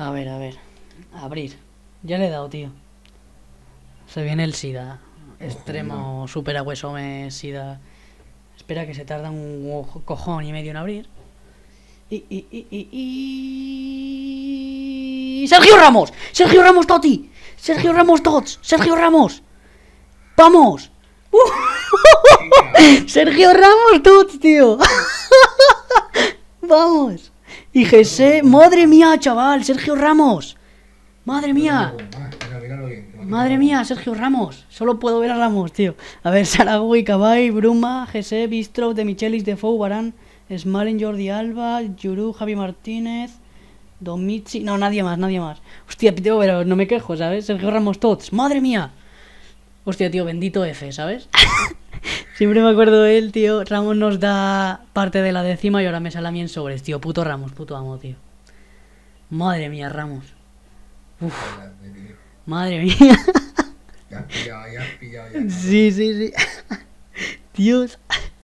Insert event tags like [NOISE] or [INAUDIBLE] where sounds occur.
A ver, a ver. Abrir. Ya le he dado, tío. Se viene el SIDA. Extremo, super agüesome, SIDA. Espera que se tarda un cojón y medio en abrir. Y, y, ¡Sergio Ramos! ¡Sergio Ramos Toti! ¡Sergio Ramos Tots! ¡Sergio Ramos! ¡Vamos! [LAUGHS] ¡Sergio Ramos Tots, tío! [LAUGHS] ¡Vamos! Y Jesse, madre mía, chaval, Sergio Ramos. Madre mía. Madre mía, Sergio Ramos. Solo puedo ver a Ramos, tío. A ver, [LAUGHS] Saragui, Cabay, Bruma, Jesse, Bistro, De Michelis, de Barán, Smalen, Jordi Alba, Yuru, Javi Martínez, Domichi. No, nadie más, nadie más. Hostia, piteo, pero no me quejo, ¿sabes? Sergio Ramos, todos, Madre mía. Hostia, tío, bendito F, ¿sabes? [LAUGHS] Siempre me acuerdo de él, tío. Ramos nos da parte de la décima y ahora me sale a mí en sobres, tío. Puto Ramos, puto amo, tío. Madre mía, Ramos. Madre mía. Ya has pillado, ya has pillado. [LAUGHS] sí, sí, sí. [LAUGHS] Dios.